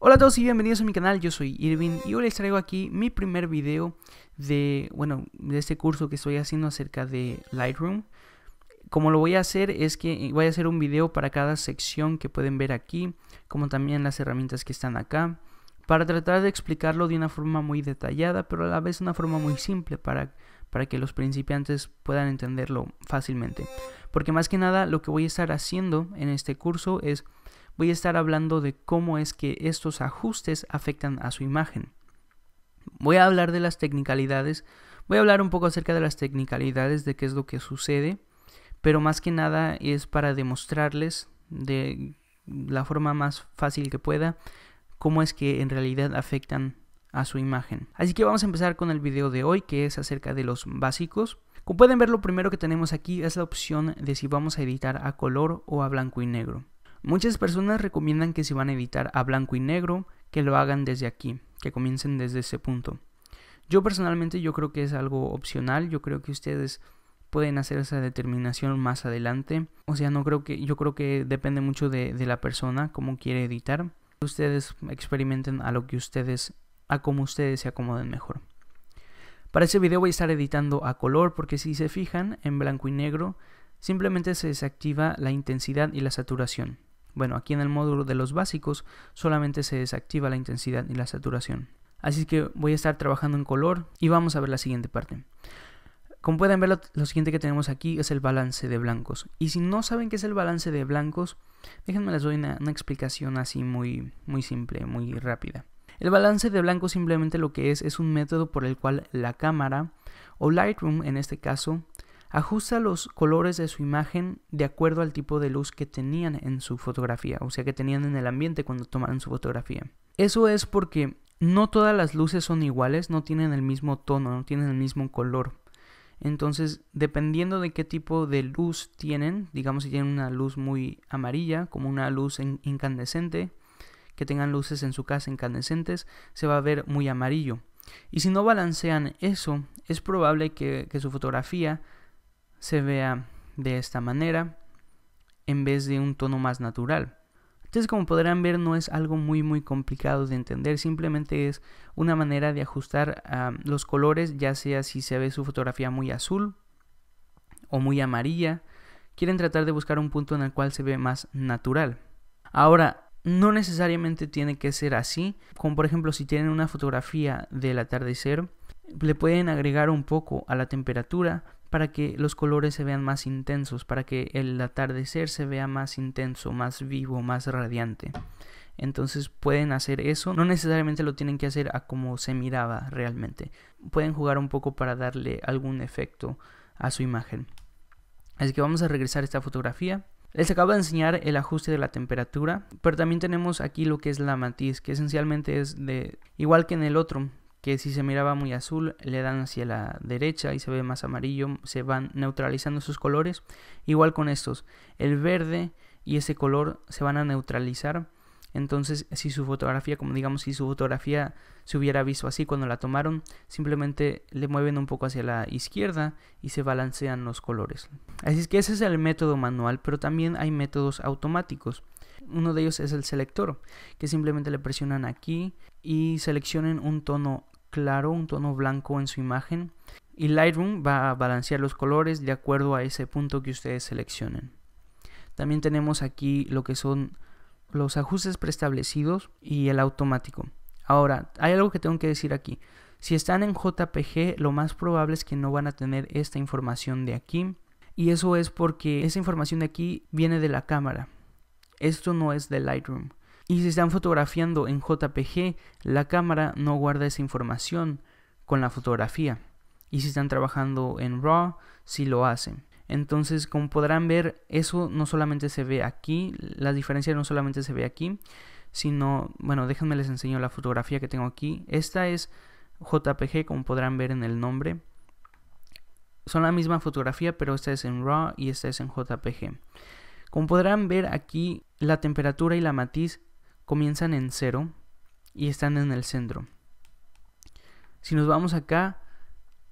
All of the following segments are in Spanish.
Hola a todos y bienvenidos a mi canal, yo soy Irvin y hoy les traigo aquí mi primer video de, bueno, de este curso que estoy haciendo acerca de Lightroom. Como lo voy a hacer es que voy a hacer un video para cada sección que pueden ver aquí, como también las herramientas que están acá, para tratar de explicarlo de una forma muy detallada, pero a la vez una forma muy simple para, para que los principiantes puedan entenderlo fácilmente. Porque más que nada lo que voy a estar haciendo en este curso es voy a estar hablando de cómo es que estos ajustes afectan a su imagen. Voy a hablar de las technicalidades, voy a hablar un poco acerca de las technicalidades, de qué es lo que sucede, pero más que nada es para demostrarles de la forma más fácil que pueda cómo es que en realidad afectan a su imagen. Así que vamos a empezar con el video de hoy que es acerca de los básicos. Como pueden ver lo primero que tenemos aquí es la opción de si vamos a editar a color o a blanco y negro. Muchas personas recomiendan que si van a editar a blanco y negro, que lo hagan desde aquí, que comiencen desde ese punto. Yo personalmente yo creo que es algo opcional, yo creo que ustedes pueden hacer esa determinación más adelante. O sea, no creo que, yo creo que depende mucho de, la persona, cómo quiere editar. Ustedes experimenten a lo que ustedes, a como ustedes se acomoden mejor. Para ese video voy a estar editando a color porque si se fijan en blanco y negro simplemente se desactiva la intensidad y la saturación. Bueno, aquí en el módulo de los básicos solamente se desactiva la intensidad y la saturación. Así que voy a estar trabajando en color y vamos a ver la siguiente parte. Como pueden ver, lo, siguiente que tenemos aquí es el balance de blancos. Y si no saben qué es el balance de blancos, déjenme les doy una, explicación así muy, muy simple, muy rápida. El balance de blancos simplemente lo que es es un método por el cual la cámara o Lightroom en este caso Ajusta los colores de su imagen de acuerdo al tipo de luz que tenían en su fotografía, o sea, que tenían en el ambiente cuando tomaron su fotografía. Eso es porque no todas las luces son iguales, no tienen el mismo tono, no tienen el mismo color. Entonces, dependiendo de qué tipo de luz tienen, digamos si tienen una luz muy amarilla, como una luz incandescente, que tengan luces en su casa incandescentes, se va a ver muy amarillo. Y si no balancean eso, es probable que, que su fotografía se vea de esta manera en vez de un tono más natural. Entonces, como podrán ver, no es algo muy muy complicado de entender, simplemente es una manera de ajustar los colores, ya sea si se ve su fotografía muy azul o muy amarilla, quieren tratar de buscar un punto en el cual se ve más natural. Ahora, no necesariamente tiene que ser así, como por ejemplo si tienen una fotografía del atardecer, le pueden agregar un poco a la temperatura para que los colores se vean más intensos, para que el atardecer se vea más intenso, más vivo, más radiante. Entonces pueden hacer eso, no necesariamente lo tienen que hacer a como se miraba realmente. Pueden jugar un poco para darle algún efecto a su imagen. Así que vamos a regresar a esta fotografía. Les acabo de enseñar el ajuste de la temperatura, pero también tenemos aquí lo que es la matiz, que esencialmente es de igual que en el otro, que si se miraba muy azul le dan hacia la derecha y se ve más amarillo, se van neutralizando sus colores. Igual con estos, el verde y ese color se van a neutralizar. Entonces, si su fotografía, como digamos, si su fotografía se hubiera visto así cuando la tomaron, simplemente le mueven un poco hacia la izquierda y se balancean los colores. Así es que ese es el método manual, pero también hay métodos automáticos. Uno de ellos es el selector, que simplemente le presionan aquí y seleccionen un tono claro, un tono blanco en su imagen. Y Lightroom va a balancear los colores de acuerdo a ese punto que ustedes seleccionen. También tenemos aquí lo que son los ajustes preestablecidos y el automático. Ahora, hay algo que tengo que decir aquí. Si están en JPG, lo más probable es que no van a tener esta información de aquí. Y eso es porque esa información de aquí viene de la cámara. Esto no es de Lightroom. Y si están fotografiando en JPG, la cámara no guarda esa información con la fotografía. Y si están trabajando en RAW, sí lo hacen. Entonces, como podrán ver, eso no solamente se ve aquí, la diferencia no solamente se ve aquí, sino, bueno, déjenme les enseño la fotografía que tengo aquí. Esta es JPG, como podrán ver en el nombre. Son la misma fotografía, pero esta es en RAW y esta es en JPG. Como podrán ver aquí, la temperatura y la matiz comienzan en cero y están en el centro. Si nos vamos acá,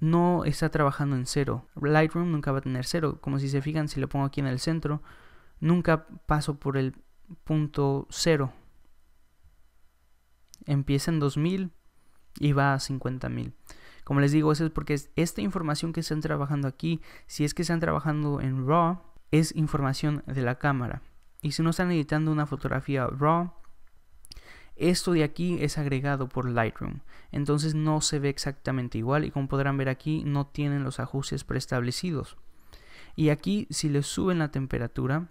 no está trabajando en cero. Lightroom nunca va a tener cero. Como si se fijan, si lo pongo aquí en el centro, nunca paso por el punto cero. Empieza en 2000 y va a 50.000. Como les digo, eso es porque esta información que están trabajando aquí, si es que están trabajando en RAW, es información de la cámara. Y si no están editando una fotografía RAW, esto de aquí es agregado por Lightroom, entonces no se ve exactamente igual y como podrán ver aquí no tienen los ajustes preestablecidos. Y aquí si le suben la temperatura,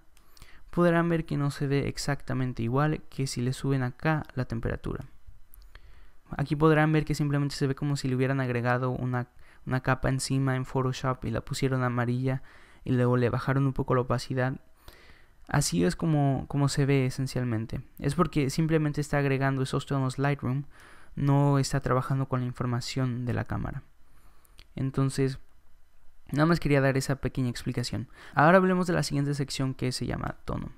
podrán ver que no se ve exactamente igual que si le suben acá la temperatura. Aquí podrán ver que simplemente se ve como si le hubieran agregado una, una capa encima en Photoshop y la pusieron amarilla y luego le bajaron un poco la opacidad. Así es como, como se ve esencialmente. Es porque simplemente está agregando esos tonos Lightroom, no está trabajando con la información de la cámara. Entonces, nada más quería dar esa pequeña explicación. Ahora hablemos de la siguiente sección que se llama tono.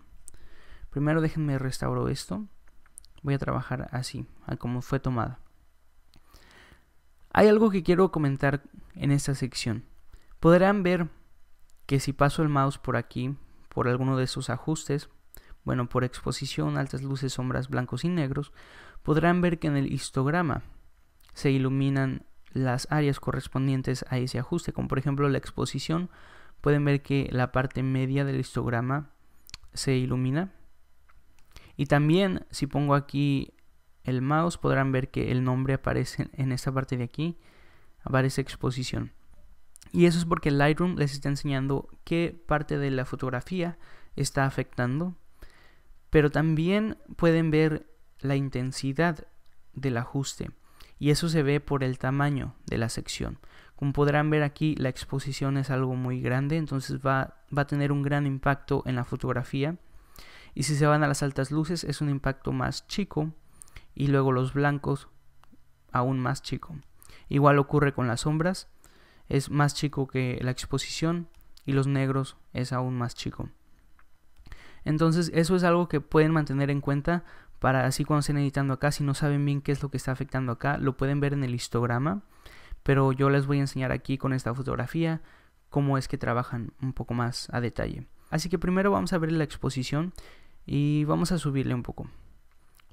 Primero déjenme restauro esto. Voy a trabajar así, a como fue tomada. Hay algo que quiero comentar en esta sección. Podrán ver que si paso el mouse por aquí, por alguno de esos ajustes, bueno, por exposición, altas luces, sombras, blancos y negros, podrán ver que en el histograma se iluminan las áreas correspondientes a ese ajuste, como por ejemplo la exposición, pueden ver que la parte media del histograma se ilumina. Y también si pongo aquí el mouse podrán ver que el nombre aparece en esta parte de aquí, aparece exposición. Y eso es porque Lightroom les está enseñando qué parte de la fotografía está afectando, pero también pueden ver la intensidad del ajuste y eso se ve por el tamaño de la sección. Como podrán ver aquí, la exposición es algo muy grande, entonces va, va a tener un gran impacto en la fotografía. Y si se van a las altas luces es un impacto más chico y luego los blancos aún más chico. Igual ocurre con las sombras es más chico que la exposición y los negros es aún más chico. Entonces eso es algo que pueden mantener en cuenta para así cuando estén editando acá, si no saben bien qué es lo que está afectando acá, lo pueden ver en el histograma, pero yo les voy a enseñar aquí con esta fotografía cómo es que trabajan un poco más a detalle. Así que primero vamos a ver la exposición y vamos a subirle un poco.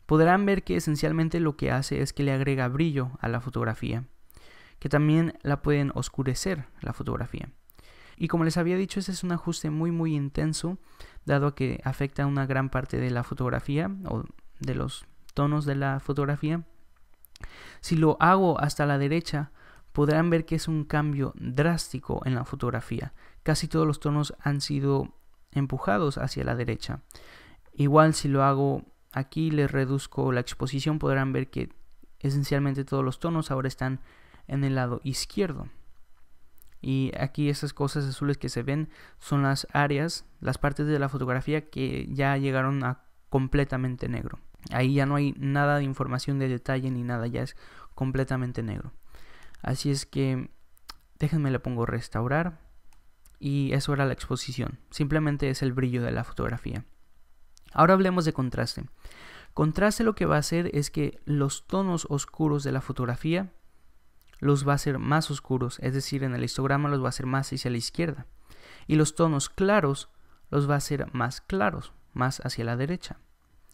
Podrán ver que esencialmente lo que hace es que le agrega brillo a la fotografía que también la pueden oscurecer la fotografía. Y como les había dicho, ese es un ajuste muy muy intenso, dado que afecta a una gran parte de la fotografía o de los tonos de la fotografía. Si lo hago hasta la derecha, podrán ver que es un cambio drástico en la fotografía. Casi todos los tonos han sido empujados hacia la derecha. Igual si lo hago aquí, le reduzco la exposición, podrán ver que esencialmente todos los tonos ahora están en el lado izquierdo. Y aquí esas cosas azules que se ven son las áreas, las partes de la fotografía que ya llegaron a completamente negro. Ahí ya no hay nada de información de detalle ni nada, ya es completamente negro. Así es que déjenme le pongo restaurar y eso era la exposición. Simplemente es el brillo de la fotografía. Ahora hablemos de contraste. Contraste lo que va a hacer es que los tonos oscuros de la fotografía los va a ser más oscuros, es decir, en el histograma los va a hacer más hacia la izquierda. Y los tonos claros los va a ser más claros, más hacia la derecha.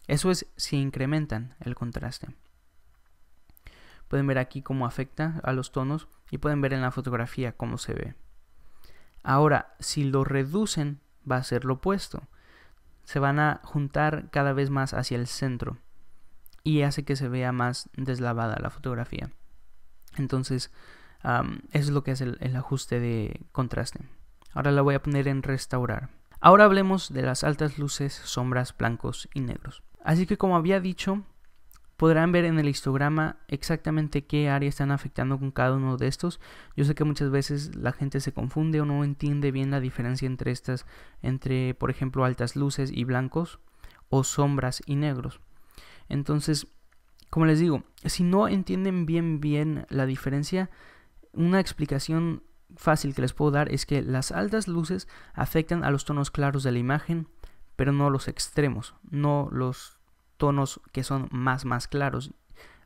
Eso es si incrementan el contraste. Pueden ver aquí cómo afecta a los tonos y pueden ver en la fotografía cómo se ve. Ahora, si lo reducen, va a ser lo opuesto. Se van a juntar cada vez más hacia el centro y hace que se vea más deslavada la fotografía. Entonces, eso es lo que hace el, el ajuste de contraste. Ahora la voy a poner en restaurar. Ahora hablemos de las altas luces, sombras, blancos y negros. Así que como había dicho, podrán ver en el histograma exactamente qué área están afectando con cada uno de estos. Yo sé que muchas veces la gente se confunde o no entiende bien la diferencia entre estas, entre por ejemplo altas luces y blancos o sombras y negros. Entonces, como les digo, si no entienden bien bien la diferencia, una explicación fácil que les puedo dar es que las altas luces afectan a los tonos claros de la imagen, pero no los extremos, no los tonos que son más más claros,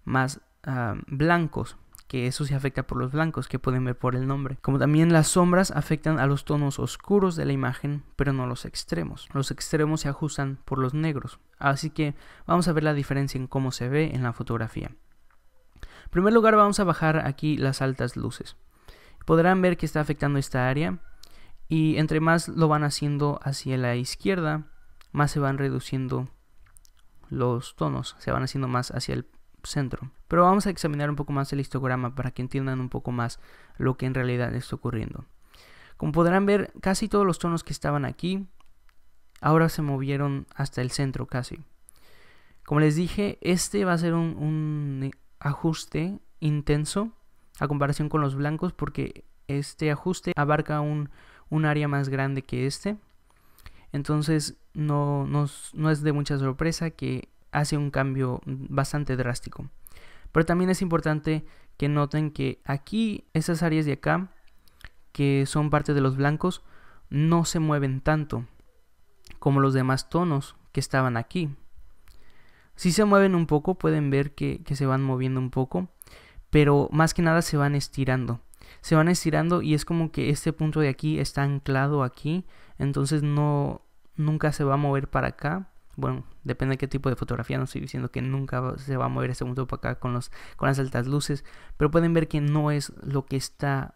más ah, blancos, que eso se afecta por los blancos, que pueden ver por el nombre. Como también las sombras afectan a los tonos oscuros de la imagen, pero no los extremos. Los extremos se ajustan por los negros. Así que vamos a ver la diferencia en cómo se ve en la fotografía. En primer lugar vamos a bajar aquí las altas luces. Podrán ver que está afectando esta área y entre más lo van haciendo hacia la izquierda, más se van reduciendo los tonos, se van haciendo más hacia el centro. Pero vamos a examinar un poco más el histograma para que entiendan un poco más lo que en realidad está ocurriendo. Como podrán ver, casi todos los tonos que estaban aquí ahora se movieron hasta el centro casi. Como les dije, este va a ser un, ajuste intenso a comparación con los blancos porque este ajuste abarca un, área más grande que este. Entonces no, no es de mucha sorpresa que hace un cambio bastante drástico. Pero también es importante que noten que aquí, esas áreas de acá, que son parte de los blancos, no se mueven tanto como los demás tonos que estaban aquí. Si se mueven un poco, pueden ver que, que se van moviendo un poco, pero más que nada se van estirando se van estirando y es como que este punto de aquí está anclado aquí, entonces no nunca se va a mover para acá bueno, depende de qué tipo de fotografía, no estoy diciendo que nunca se va a mover ese punto para acá con, los, con las altas luces, pero pueden ver que no es lo que está,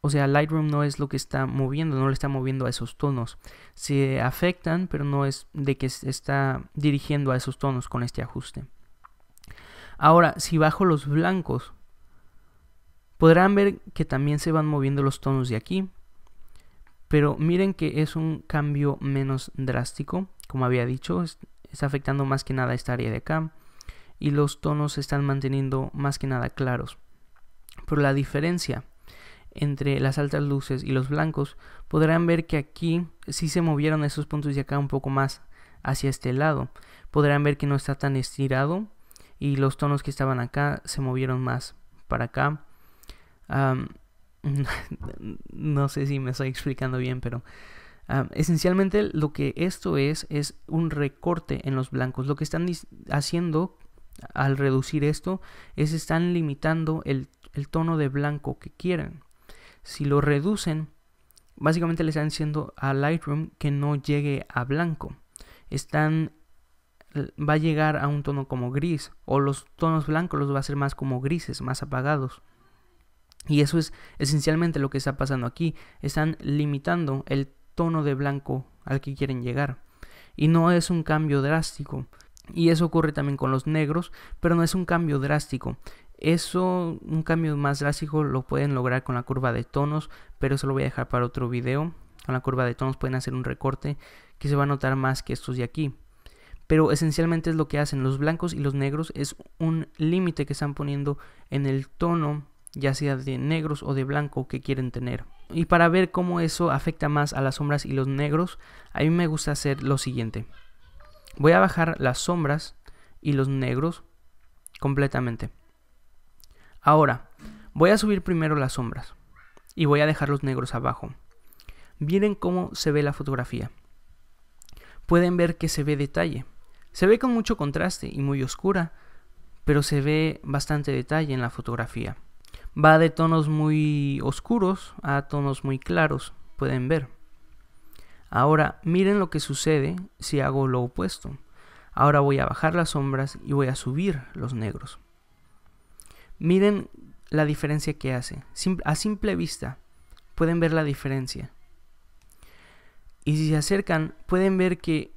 o sea, Lightroom no es lo que está moviendo, no le está moviendo a esos tonos. Se afectan, pero no es de que se está dirigiendo a esos tonos con este ajuste. Ahora, si bajo los blancos, podrán ver que también se van moviendo los tonos de aquí, pero miren que es un cambio menos drástico, como había dicho, está afectando más que nada esta área de acá y los tonos se están manteniendo más que nada claros. Pero la diferencia entre las altas luces y los blancos podrán ver que aquí sí se movieron esos puntos de acá un poco más hacia este lado. Podrán ver que no está tan estirado y los tonos que estaban acá se movieron más para acá. no sé si me estoy explicando bien, pero ah, esencialmente lo que esto es es un recorte en los blancos. Lo que están haciendo al reducir esto es están limitando el, tono de blanco que quieren. Si lo reducen, básicamente le están diciendo a Lightroom que no llegue a blanco. Están eh, va a llegar a un tono como gris o los tonos blancos los va a hacer más como grises, más apagados. Y eso es esencialmente lo que está pasando aquí. Están limitando el tono de blanco al que quieren llegar. Y no es un cambio drástico. Y eso ocurre también con los negros, pero no es un cambio drástico. Eso, un cambio más drástico lo pueden lograr con la curva de tonos, pero eso lo voy a dejar para otro video. Con la curva de tonos pueden hacer un recorte que se va a notar más que estos de aquí. Pero esencialmente es lo que hacen los blancos y los negros, es un límite que están poniendo en el tono ya sea de negros o de blanco que quieren tener. Y para ver cómo eso afecta más a las sombras y los negros, a mí me gusta hacer lo siguiente. Voy a bajar las sombras y los negros completamente. Ahora, voy a subir primero las sombras y voy a dejar los negros abajo. Miren cómo se ve la fotografía. Pueden ver que se ve detalle. Se ve con mucho contraste y muy oscura, pero se ve bastante detalle en la fotografía va de tonos muy oscuros a tonos muy claros, pueden ver. Ahora miren lo que sucede si hago lo opuesto. Ahora voy a bajar las sombras y voy a subir los negros. Miren la diferencia que hace. A simple vista pueden ver la diferencia. Y si se acercan pueden ver que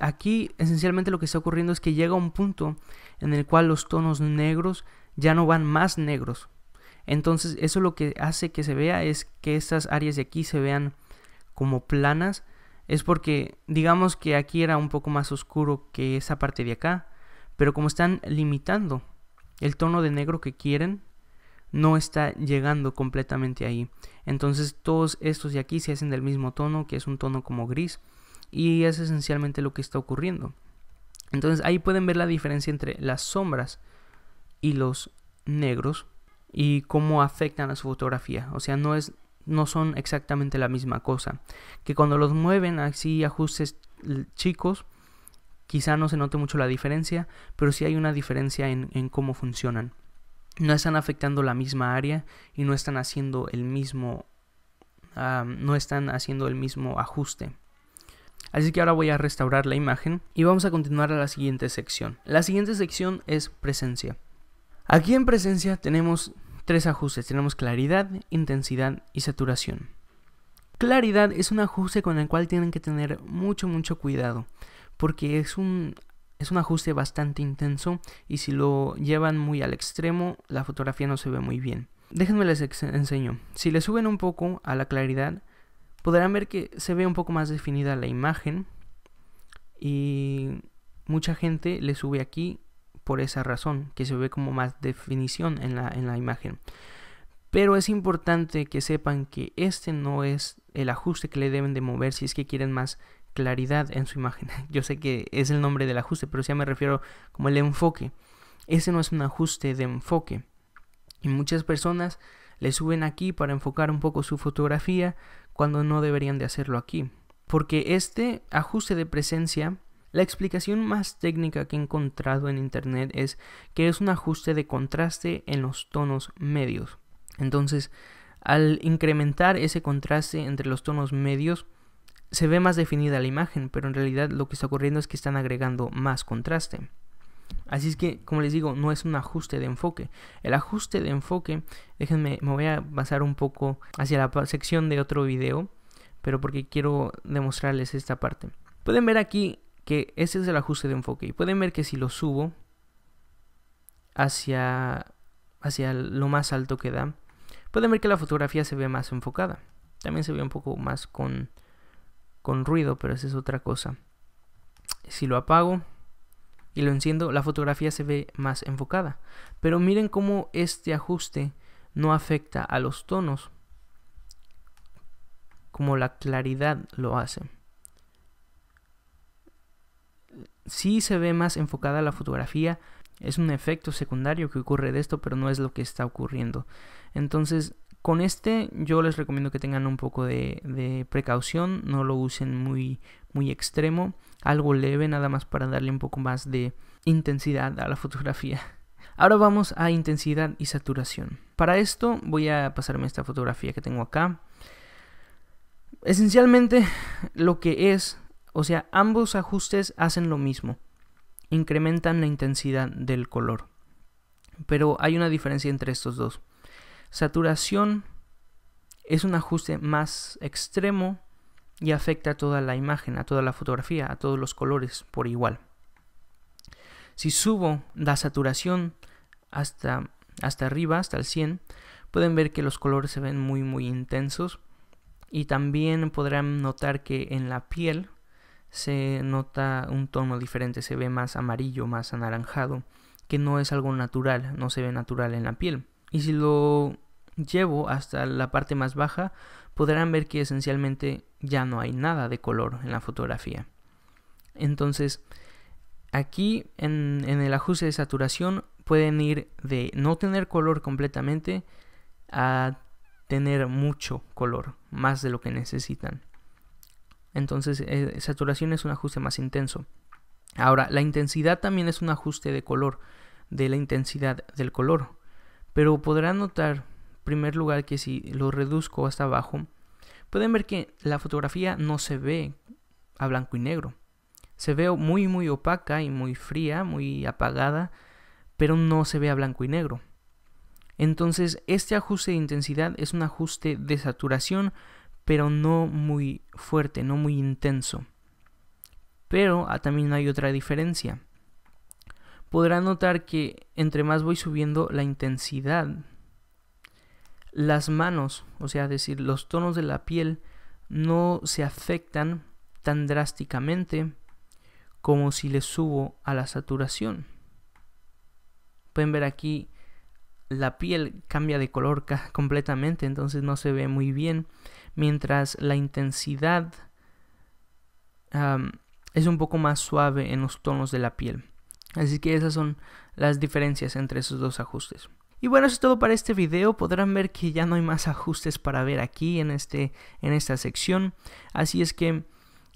aquí esencialmente lo que está ocurriendo es que llega un punto en el cual los tonos negros ya no van más negros. Entonces eso lo que hace que se vea es que estas áreas de aquí se vean como planas. Es porque digamos que aquí era un poco más oscuro que esa parte de acá. Pero como están limitando el tono de negro que quieren, no está llegando completamente ahí. Entonces todos estos de aquí se hacen del mismo tono, que es un tono como gris. Y es esencialmente lo que está ocurriendo. Entonces ahí pueden ver la diferencia entre las sombras los negros y cómo afectan a su fotografía. O sea, no, es, no son exactamente la misma cosa. Que cuando los mueven así ajustes chicos, quizá no se note mucho la diferencia, pero sí hay una diferencia en, cómo funcionan. No están afectando la misma área y no están haciendo el mismo, no están haciendo el mismo ajuste. Así que ahora voy a restaurar la imagen y vamos a continuar a la siguiente sección. La siguiente sección es presencia. Aquí en presencia tenemos tres ajustes. Tenemos claridad, intensidad y saturación. Claridad es un ajuste con el cual tienen que tener mucho, mucho cuidado. Porque es un, es un ajuste bastante intenso y si lo llevan muy al extremo, la fotografía no se ve muy bien. Déjenme les enseño. Si le suben un poco a la claridad, podrán ver que se ve un poco más definida la imagen. Y mucha gente le sube aquí por esa razón, que se ve como más definición en la, imagen. Pero es importante que sepan que este no es el ajuste que le deben de mover si es que quieren más claridad en su imagen. Yo sé que es el nombre del ajuste, pero ya me refiero como el enfoque. Ese no es un ajuste de enfoque. Y muchas personas le suben aquí para enfocar un poco su fotografía cuando no deberían de hacerlo aquí. Porque este ajuste de presencia la explicación más técnica que he encontrado en internet es que es un ajuste de contraste en los tonos medios. Entonces, al incrementar ese contraste entre los tonos medios, se ve más definida la imagen, pero en realidad lo que está ocurriendo es que están agregando más contraste. Así es que, como les digo, no es un ajuste de enfoque. El ajuste de enfoque, déjenme, me voy a pasar un poco hacia la sección de otro video, pero porque quiero demostrarles esta parte. Pueden ver aquí que ese es el ajuste de enfoque. Y pueden ver que si lo subo hacia, hacia lo más alto que da, pueden ver que la fotografía se ve más enfocada. También se ve un poco más con, con ruido, pero esa es otra cosa. Si lo apago y lo enciendo, la fotografía se ve más enfocada. Pero miren cómo este ajuste no afecta a los tonos como la claridad lo hace sí se ve más enfocada la fotografía. Es un efecto secundario que ocurre de esto, pero no es lo que está ocurriendo. Entonces, con este yo les recomiendo que tengan un poco de, de precaución, no lo usen muy, muy extremo, algo leve nada más para darle un poco más de intensidad a la fotografía. Ahora vamos a intensidad y saturación. Para esto voy a pasarme esta fotografía que tengo acá. Esencialmente lo que es o sea, ambos ajustes hacen lo mismo, incrementan la intensidad del color. Pero hay una diferencia entre estos dos. Saturación es un ajuste más extremo y afecta a toda la imagen, a toda la fotografía, a todos los colores por igual. Si subo la saturación hasta, hasta arriba, hasta el 100, pueden ver que los colores se ven muy muy intensos y también podrán notar que en la piel se nota un tono diferente, se ve más amarillo, más anaranjado, que no es algo natural, no se ve natural en la piel. Y si lo llevo hasta la parte más baja, podrán ver que esencialmente ya no hay nada de color en la fotografía. Entonces, aquí en, en, el ajuste de saturación pueden ir de no tener color completamente a tener mucho color, más de lo que necesitan. Entonces, eh, saturación es un ajuste más intenso. Ahora, la intensidad también es un ajuste de color, de la intensidad del color. Pero podrán notar, en primer lugar, que si lo reduzco hasta abajo, pueden ver que la fotografía no se ve a blanco y negro. Se ve muy, muy opaca y muy fría, muy apagada, pero no se ve a blanco y negro. Entonces, este ajuste de intensidad es un ajuste de saturación, pero no muy fuerte, no muy intenso. Pero ah, también hay otra diferencia. Podrá notar que entre más voy subiendo la intensidad, las manos, o sea, decir, los tonos de la piel no se afectan tan drásticamente como si le subo a la saturación. Pueden ver aquí la piel cambia de color completamente, entonces no se ve muy bien mientras la intensidad es un poco más suave en los tonos de la piel. Así que esas son las diferencias entre esos dos ajustes. Y bueno, eso es todo para este video. Podrán ver que ya no hay más ajustes para ver aquí en, este, en esta sección. Así es que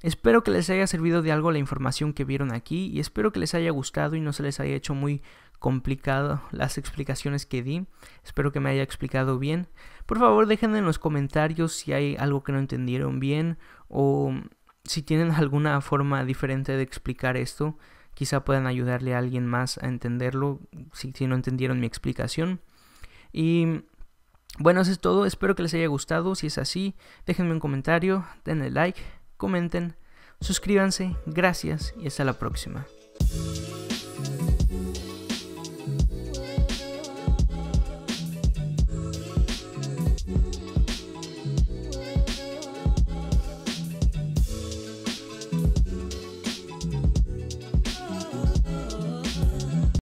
Espero que les haya servido de algo la información que vieron aquí y espero que les haya gustado y no se les haya hecho muy complicado las explicaciones que di. Espero que me haya explicado bien. Por favor, déjenme en los comentarios si hay algo que no entendieron bien o si tienen alguna forma diferente de explicar esto. Quizá puedan ayudarle a alguien más a entenderlo si, no entendieron mi explicación. Y bueno, eso es todo. Espero que les haya gustado. Si es así, déjenme un comentario, denle like comenten, suscríbanse, gracias y hasta la próxima.